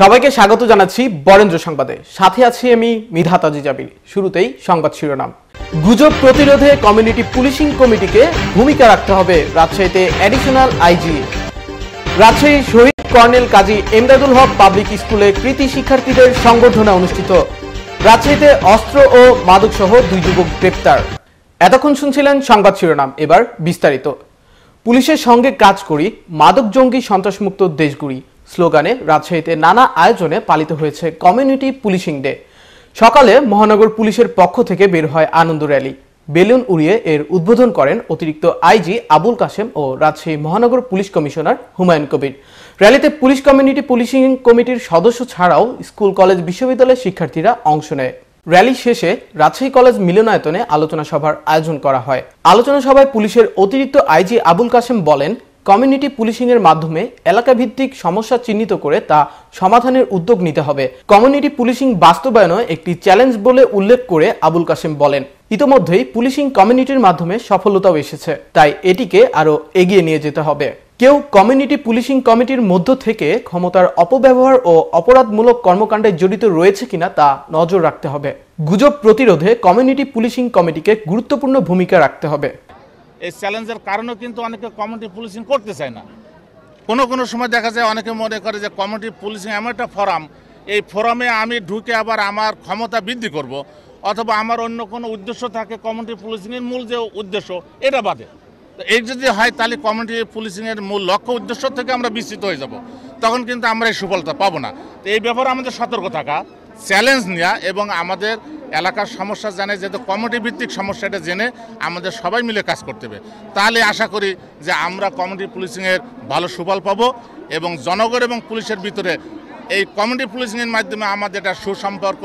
সবাইকে স্বাগত জানাচ্ছি বরেন্দ্র সংবাদে সাথে আছি আমি মিধা তাজিজাবিন শুরুতেই সংবাদ শিরোনাম গুজব প্রতিরোধে কমিউনিটি পুলিশিং কমিটিকে ভূমিকা রাখতে হবে রাজশাহীতে additional IG Rajshahi Shahid colonel Kazi Emdadul Haque public স্কুলে কৃতি শিক্ষার্থীদের সংবর্ধনা অনুষ্ঠিত রাজশাহীতে অস্ত্র ও মাদকসহ দুই যুবক গ্রেপ্তার এতক্ষণ শুনছিলেন সংবাদ শিরোনাম এবার বিস্তারিত পুলিশের সঙ্গে কাজ করি মাদক জঙ্গি সন্ত্রাসমুক্ত দেশগুড়ি স্লোগানে রাজশাহীতে নানা আয়োজনে পালিত হয়েছে কমিউনিটি পুলিশিং ডে সকালে মহানগর পুলিশের পক্ষ থেকে বের হয় আনন্দ র্যালি বেলুন উড়িয়ে এর উদ্বোধন করেন অতিরিক্ত আইজি আবুল কাশেম ও রাজশাহী মহানগর পুলিশ কমিশনার হুমায়ুন কবির র্যালিতে পুলিশ কমিউনিটি পুলিশিং কমিটির সদস্য ছাড়াও স্কুল কলেজ বিশ্ববিদ্যালয়ের শিক্ষার্থীরা অংশ নেয় র্যালি শেষে রাজশাহী কলেজ মিলনায়তনে আলোচনা সভার আয়োজন করা হয় আলোচনা সভায় পুলিশের অতিরিক্ত আইজি আবুল কাশেম বলেন কমিউনিটি পুলিশিংয়ের মাধ্যমে এলাকাভিত্তিক সমস্যা চিহ্নিত করে তা সমাধানের উদ্যোগ নিতে হবে কমিউনিটি পুলিশিং বাস্তবায়নও একটি চ্যালেঞ্জ বলে উল্লেখ করে আবুল কাশেম বলেন ইতোমধ্যেই পুলিশিং কমিউনিটির মাধ্যমে সফলতাও এসেছে তাই এটিকে আরও এগিয়ে নিয়ে যেতে হবে কেউ কমিউনিটি পুলিশিং কমিটির মধ্য থেকে ক্ষমতার অপব্যবহার ও অপরাধমূলক কর্মকাণ্ডে জড়িত রয়েছে কিনা তা নজর রাখতে হবে গুজব প্রতিরোধে কমিউনিটি পুলিশিং কমিটিকে গুরুত্বপূর্ণ ভূমিকা রাখতে হবে এই চ্যালেঞ্জের কারণেও কিন্তু অনেকে কমিউনিটি পুলিশিং করতে চায় না কোনো কোনো সময় দেখা যায় অনেকে মনে করে যে কমিউনিটি পুলিশিং এমন একটা ফোরাম এই ফোরামে আমি ঢুকে আবার আমার ক্ষমতা বৃদ্ধি করব। অথবা আমার অন্য কোনো উদ্দেশ্য থাকে কমিউনিটি পুলিশিংয়ের মূল যে উদ্দেশ্য এটা বাদে এই যদি হয় তাহলে কমিউনিটি পুলিশিংয়ের মূল লক্ষ্য উদ্দেশ্য থেকে আমরা বিস্তৃত হয়ে যাব তখন কিন্তু আমরা এই সুফলতা পাবো না তো এই ব্যাপারে আমাদের সতর্ক থাকা চ্যালেঞ্জ নেওয়া এবং আমাদের এলাকার সমস্যা জানে যেহেতু কমিটি ভিত্তিক সমস্যাটা জেনে আমাদের সবাই মিলে কাজ করতে হবে তাহলে আশা করি যে আমরা কমিটি পুলিশিংয়ের ভালো সুফল পাব এবং জনগণ এবং পুলিশের ভিতরে এই কমিটি পুলিশিংয়ের মাধ্যমে আমাদের একটা সুসম্পর্ক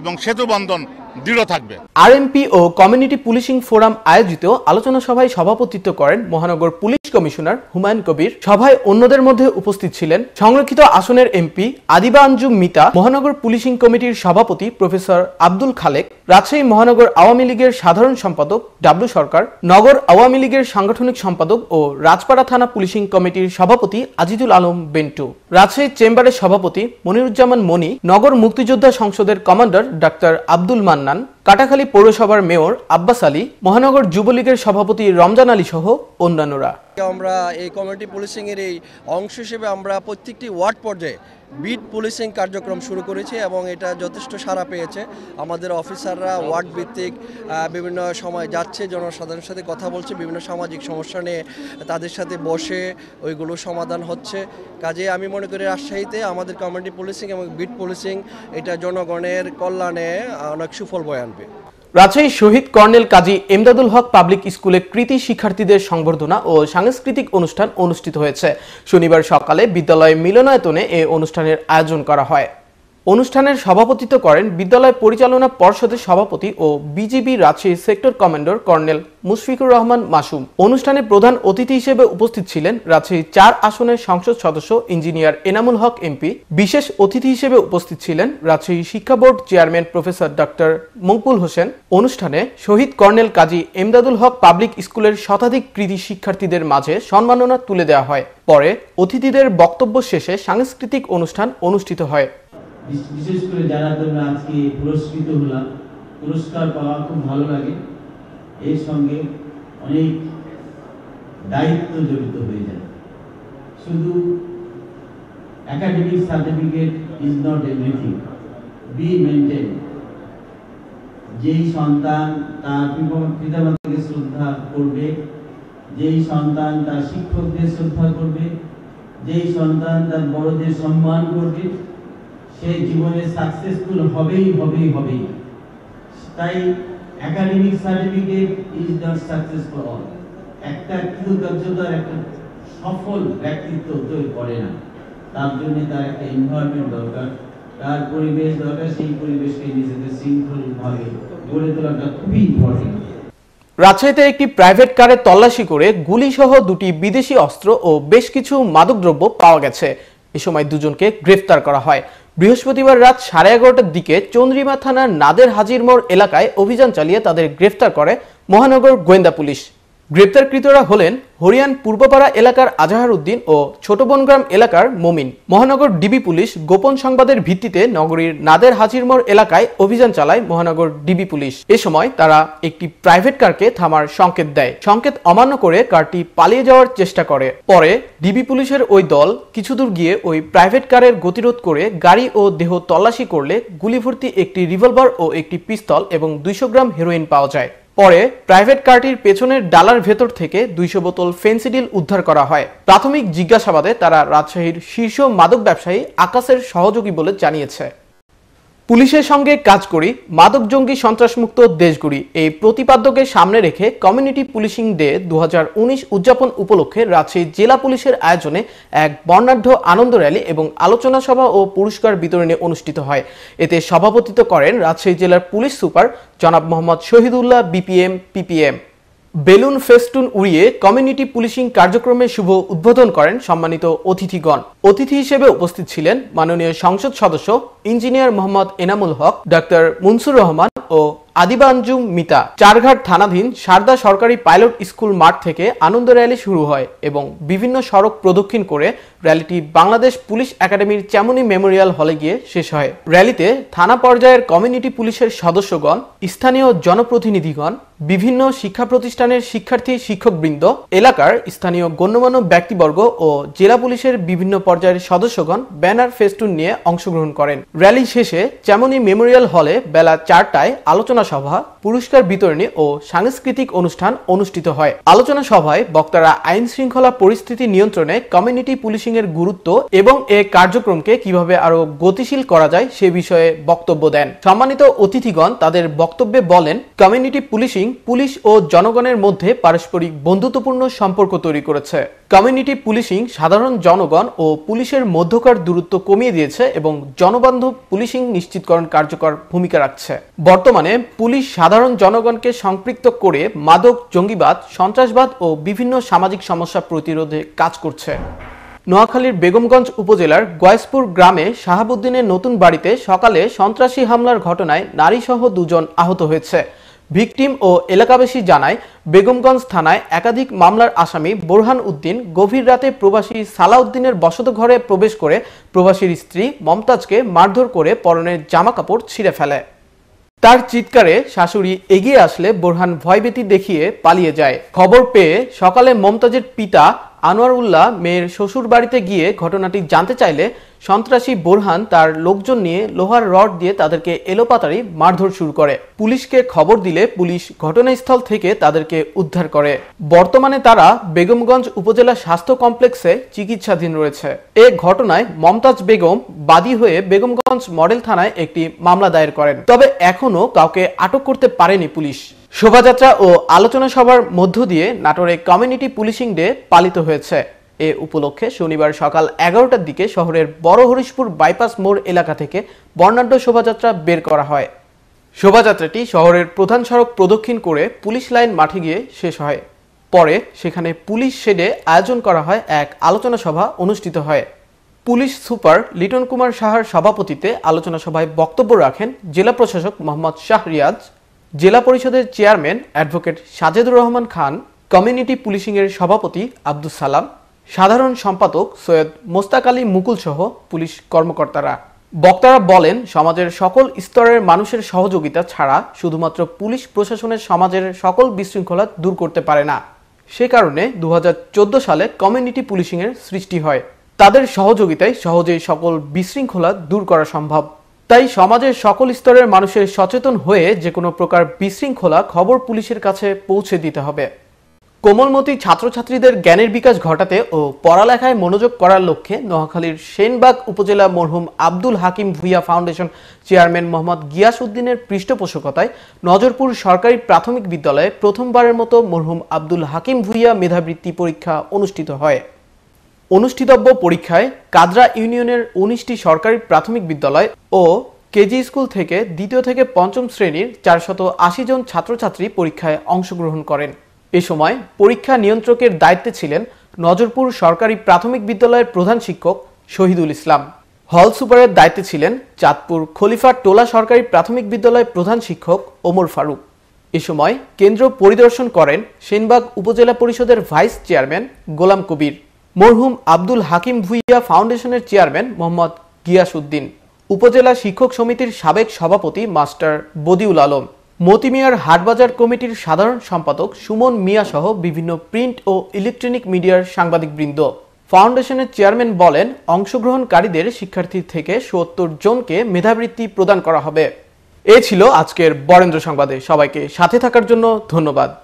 এবং সেতুবন্ধন দৃঢ় থাকবে আরএমপি ও কমিউনিটি পুলিশিং ফোরাম আয়োজিত আলোচনা সভায় সভাপতিত্ব করেন মহানগর পুলিশ কমিশনার হুমায়ুন কবির সভায় অন্যদের মধ্যে উপস্থিত ছিলেন সংরক্ষিত আসনের এমপি আদিবা আঞ্জুম মিতা মহানগর পুলিশিং কমিটির সভাপতি প্রফেসর আব্দুল খালেক রাজশাহী মহানগর আওয়ামী লীগের সাধারণ সম্পাদক ডাব্লু সরকার নগর আওয়ামী লীগের সাংগঠনিক সম্পাদক ও রাজপাড়া থানা পুলিশিং কমিটির সভাপতি আজিজুল আলম বেন্টু রাজশাহী চেম্বারের সভাপতি মনিরুজ্জামান মনি নগর মুক্তিযোদ্ধা সংসদের কমান্ডার ডাক্তার আব্দুল মান্নান কাটাখালী পৌরসভার মেয়র আব্বাস আলী মহানগর যুবলীগের সভাপতি রমজান আলী সহ অন্যান্যরা আমরা এই কমিউনিটি পুলিশিংয়ের এই অংশ হিসেবে আমরা প্রত্যেকটি ওয়ার্ড পর্যায়ে বিট পুলিশিং কার্যক্রম শুরু করেছি এবং এটা যথেষ্ট সাড়া পেয়েছে আমাদের অফিসাররা ওয়ার্ড ভিত্তিক বিভিন্ন সময় যাচ্ছে জনসাধারণের সাথে কথা বলছে বিভিন্ন সামাজিক সমস্যা নিয়ে তাদের সাথে বসে ওইগুলো সমাধান হচ্ছে কাজে আমি মনে করি রাজশাহীতে আমাদের কমিউনিটি পুলিশিং এবং বিট পুলিশিং এটা জনগণের কল্যাণে অনেক সুফল বয়ে আনবে রাজশাহী শহীদ কর্নেল কাজী এমদাদুল হক পাবলিক স্কুলে কৃতি শিক্ষার্থীদের সংবর্ধনা ও সাংস্কৃতিক অনুষ্ঠান অনুষ্ঠিত হয়েছে শনিবার সকালে বিদ্যালয়ে মিলনায়তনে এ অনুষ্ঠানের আয়োজন করা হয় অনুষ্ঠানের সভাপতিত্ব করেন বিদ্যালয় পরিচালনা পর্ষদের সভাপতি ও BGB Rajshahi sector commander colonel Mushfiqur Rahman Masum অনুষ্ঠানে প্রধান অতিথি হিসেবে উপস্থিত ছিলেন রাজশাহী চার আসনের সংসদ সদস্য ইঞ্জিনিয়ার এনামুল হক এমপি বিশেষ অতিথি হিসেবে উপস্থিত ছিলেন রাজশাহী শিক্ষা board chairman professor doctor Maqbul Hossain অনুষ্ঠানে শহীদ কর্নেল কাজী এমদাদুল হক পাবলিক স্কুলের শতাধিক কৃতি শিক্ষার্থীদের মাঝে সম্মাননা তুলে দেওয়া হয় পরে অতিথিদের বক্তব্য শেষে সাংস্কৃতিক অনুষ্ঠান অনুষ্ঠিত হয় বিশেষ করে যারা জন্য আজকে পুরস্কৃত হলাম পুরস্কার পাওয়া খুব ভালো লাগে এর সঙ্গে অনেক দায়িত্ব জড়িত হয়ে যায় শুধু academic certificate is not everything be maintain যেই সন্তান তার পিতামাতাকে শ্রদ্ধা করবে যেই সন্তান তার শিক্ষকদের শ্রদ্ধা করবে যেই সন্তান তার বড়দের সম্মান করবে সেই জীবনে সাকসেসফুল হবেই হবেই হবেই তাই academic certificate is not successful all একটা কৃতকার্যতার একটা সফল ব্যক্তিত্ব তৈরি করে না তার জন্য তার একটা এনভায়রনমেন্ট দরকার তার পরিবেশ দরকার সেই পরিবেশকে নিজেদের শৃঙ্খলভাবে গড়ে তোলাটা খুবই ইম্পর্টেন্ট রাজশাহীতে একটি প্রাইভেট কারে তল্লাশি করে গুলিসহ দুটি বিদেশি অস্ত্র ও বেশ কিছু মাদকদ্রব্য পাওয়া গেছে এ সময় দুজনকে গ্রেফতার করা হয় বৃহস্পতিবার রাত সাড়ে এগারোটার দিকে চন্দ্রিমা থানার নাদের হাজির মোড় এলাকায় অভিযান চালিয়ে তাদের গ্রেফতার করে মহানগর গোয়েন্দা পুলিশ গ্রেপ্তারকৃতরা হলেন হরিয়ান পূর্বপাড়া এলাকার আজাহার উদ্দিন ও ছোটবনগ্রাম এলাকার মোমিন মহানগর ডিবি পুলিশ গোপন সংবাদের ভিত্তিতে নগরীর নাদের হাজিরমোর এলাকায় অভিযান চালায় মহানগর ডিবি পুলিশ এ সময় তারা একটি প্রাইভেট কারকে থামার সংকেত দেয় সংকেত অমান্য করে কারটি পালিয়ে যাওয়ার চেষ্টা করে পরে ডিবি পুলিশের ওই দল কিছু দূর গিয়ে ওই প্রাইভেট কারের গতিরোধ করে গাড়ি ও দেহ তল্লাশি করলে গুলিভর্তি একটি রিভলভার ও একটি পিস্তল এবং দুইশো গ্রাম হেরোইন পাওয়া যায় পরে প্রাইভেট কারটির পেছনের ডালার ভেতর থেকে দুইশো বোতল ফেন্সিডিল উদ্ধার করা হয় প্রাথমিক জিজ্ঞাসাবাদে তারা রাজশাহীর শীর্ষ মাদক ব্যবসায়ী আকাশের সহযোগী বলে জানিয়েছে পুলিশের সঙ্গে কাজ করি মাদক জঙ্গি সন্ত্রাসমুক্ত দেশ গড়ি এই প্রতিপাদ্যকে সামনে রেখে কমিউনিটি পুলিশিং ডে দু উদযাপন উপলক্ষে রাজশাহী জেলা পুলিশের আয়োজনে এক বর্ণাঢ্য আনন্দ র্যালি এবং আলোচনা সভা ও পুরস্কার বিতরণে অনুষ্ঠিত হয় এতে সভাপতিত্ব করেন রাজশাহী জেলার পুলিশ সুপার জনাব Mohammad Shahidullah BPM PPM balloon festoon উড়িয়ে কমিউনিটি পুলিশিং কার্যক্রমের শুভ উদ্বোধন করেন সম্মানিত অতিথিগণ অতিথি হিসেবে উপস্থিত ছিলেন মাননীয় সংসদ সদস্য ইঞ্জিনিয়ার মোহাম্মদ এনামুল হক ডাক্তার মুনসুর রহমান ও আদিবাঞ্জুম মিতা চারঘাট থানাধীন সারদা সরকারি পাইলট স্কুল মাঠ থেকে আনন্দ র্যালি শুরু হয় এবং বিভিন্ন সড়ক প্রদক্ষিণ করে র্যালিটি বাংলাদেশ পুলিশ একাডেমির চ্যামুনি মেমোরিয়াল হলে গিয়ে শেষ হয় র্যালিতে থানা পর্যায়ের কমিউনিটি পুলিশের সদস্যগণ স্থানীয় জনপ্রতিনিধিগণ বিভিন্ন শিক্ষা প্রতিষ্ঠানের শিক্ষার্থী শিক্ষকবৃন্দ এলাকার স্থানীয় গণ্যমান্য ব্যক্তিবর্গ ও জেলা পুলিশের বিভিন্ন পর্যায়ের সদস্যগণ ব্যানার ফেস্টুন নিয়ে অংশগ্রহণ করেন র্যালি শেষে চেমনি মেমোরিয়াল হলে বেলা চারটায় আলোচনা সভা পুরস্কার বিতরণী ও সাংস্কৃতিক অনুষ্ঠান অনুষ্ঠিত হয় আলোচনা সভায় বক্তারা আইন শৃঙ্খলা পরিস্থিতি নিয়ন্ত্রণে কমিউনিটি পুলিশিং এর গুরুত্ব এবং এ কার্যক্রমকে কিভাবে আরো গতিশীল করা যায় সে বিষয়ে বক্তব্য দেন সম্মানিত অতিথিগণ তাদের বক্তব্যে বলেন কমিউনিটি পুলিশিং পুলিশ ও জনগণের মধ্যে পারস্পরিক বন্ধুত্বপূর্ণ সম্পর্ক তৈরি করেছে কমিউনিটি পুলিশিং সাধারণ জনগণ ও পুলিশের মধ্যকার দূরত্ব কমিয়ে দিয়েছে এবং জনবান্ধব পুলিশিং নিশ্চিতকরণ কার্যকর ভূমিকা রাখছে বর্তমানে পুলিশ সাধারণ জনগণকে সম্পৃক্ত করে মাদক জঙ্গিবাদ সন্ত্রাসবাদ ও বিভিন্ন সামাজিক সমস্যা প্রতিরোধে কাজ করছে নোয়াখালীর বেগমগঞ্জ উপজেলার গয়েসপুর গ্রামে শাহাবুদ্দিনের নতুন বাড়িতে সকালে সন্ত্রাসী হামলার ঘটনায় নারীসহ দুজন আহত হয়েছে ভিকটিম ও এলাকাবাসী জানায় বেগমগঞ্জ থানায় একাধিক মামলার আসামি বোরহান উদ্দিন গভীর রাতে প্রবাসী সালাউদ্দিনের ঘরে প্রবেশ করে প্রবাসীর স্ত্রী মমতাজকে মারধর করে পরনের জামা কাপড় ছিঁড়ে ফেলে তার চিৎকারে শাশুড়ি এগিয়ে আসলে বোরহান ভয়ভীতি দেখিয়ে পালিয়ে যায় খবর পেয়ে সকালে মমতাজের পিতা আনোয়ার উল্লাহ মেয়ের শ্বশুর বাড়িতে গিয়ে ঘটনাটি জানতে চাইলে সন্ত্রাসী বোরহান তার লোকজন নিয়ে লোহার রড দিয়ে তাদেরকে এলোপাতারি মারধর শুরু করে পুলিশকে খবর দিলে পুলিশ ঘটনাস্থল থেকে তাদেরকে উদ্ধার করে বর্তমানে তারা বেগমগঞ্জ উপজেলা স্বাস্থ্য কমপ্লেক্সে চিকিৎসাধীন রয়েছে এ ঘটনায় মমতাজ বেগম বাদী হয়ে বেগমগঞ্জ মডেল থানায় একটি মামলা দায়ের করেন তবে এখনও কাউকে আটক করতে পারেনি পুলিশ শোভাযাত্রা ও আলোচনা সভার মধ্য দিয়ে নাটোরে কমিউনিটি পুলিশিং ডে পালিত হয়েছে এ উপলক্ষে শনিবার সকাল এগারোটার দিকে শহরের বড় হরিশপুর বাইপাস মোড় এলাকা থেকে বর্ণাঢ্য শোভাযাত্রা বের করা হয় শোভাযাত্রাটি শহরের প্রধান সড়ক প্রদক্ষিণ করে পুলিশ লাইন মাঠে গিয়ে শেষ হয় পরে সেখানে পুলিশ শেডে আয়োজন করা হয় এক আলোচনা সভা অনুষ্ঠিত হয় পুলিশ সুপার লিটন কুমার সাহার সভাপতিতে আলোচনা সভায় বক্তব্য রাখেন জেলা প্রশাসক মোহাম্মদ শাহরিয়াজ জেলা পরিষদের chairman advocate Sajedur Rahman Khan community পুলিশিংয়ের সভাপতি আব্দুল সালাম সাধারণ সম্পাদক সৈয়দ মোস্তাক আলী মুকুল সহ পুলিশ কর্মকর্তারা বক্তারা বলেন সমাজের সকল স্তরের মানুষের সহযোগিতা ছাড়া শুধুমাত্র পুলিশ প্রশাসনের সমাজের সকল বিশৃঙ্খলা দূর করতে পারে না সে কারণে দু সালে কমিউনিটি পুলিশিংয়ের সৃষ্টি হয় তাদের সহযোগিতায় সহজেই সকল বিশৃঙ্খলা দূর করা সম্ভব তাই সমাজের সকল স্তরের মানুষের সচেতন হয়ে যে কোনো প্রকার বিশৃঙ্খলা খবর পুলিশের কাছে পৌঁছে দিতে হবে কোমলমতি ছাত্রছাত্রীদের জ্ঞানের বিকাশ ঘটাতে ও পড়ালেখায় মনোযোগ করার লক্ষ্যে নোয়াখালীর সেনবাগ উপজেলা মরহুম আব্দুল হাকিম ভুইয়া ফাউন্ডেশন চেয়ারম্যান মোহাম্মদ গিয়াস উদ্দিনের পৃষ্ঠপোষকতায় নজরপুর সরকারি প্রাথমিক বিদ্যালয়ে প্রথমবারের মতো মরহুম আব্দুল হাকিম ভুইয়া মেধাবৃত্তি পরীক্ষা অনুষ্ঠিত হয় অনুষ্ঠিতব্য পরীক্ষায় কাদরা ইউনিয়নের উনিশটি সরকারি প্রাথমিক বিদ্যালয় ও কেজি স্কুল থেকে দ্বিতীয় থেকে পঞ্চম শ্রেণীর চারশত আশি জন ছাত্রছাত্রী পরীক্ষায় অংশগ্রহণ করেন এ সময় পরীক্ষা নিয়ন্ত্রকের দায়িত্বে ছিলেন নজরপুর সরকারি প্রাথমিক বিদ্যালয়ের প্রধান শিক্ষক শহীদুল ইসলাম হল সুপারের দায়িত্বে ছিলেন চাঁদপুর খলিফা টোলা সরকারি প্রাথমিক বিদ্যালয়ের প্রধান শিক্ষক ওমর ফারুক এ সময় কেন্দ্র পরিদর্শন করেন সেনবাগ উপজেলা পরিষদের ভাইস চেয়ারম্যান গোলাম কবির মরহুম আব্দুল হাকিম ভুইয়া ফাউন্ডেশনের চেয়ারম্যান মোহাম্মদ গিয়াসউদ্দিন উপজেলা শিক্ষক সমিতির সাবেক সভাপতি মাস্টার বদিউল আলম মতিমিয়ার হাটবাজার কমিটির সাধারণ সম্পাদক সুমন মিয়া সহ বিভিন্ন প্রিন্ট ও ইলেকট্রনিক মিডিয়ার সাংবাদিকবৃন্দ ফাউন্ডেশনের চেয়ারম্যান বলেন অংশগ্রহণকারীদের শিক্ষার্থী থেকে সত্তর জনকে মেধাবৃত্তি প্রদান করা হবে এ ছিল আজকের বরেন্দ্র সংবাদে সবাইকে সাথে থাকার জন্য ধন্যবাদ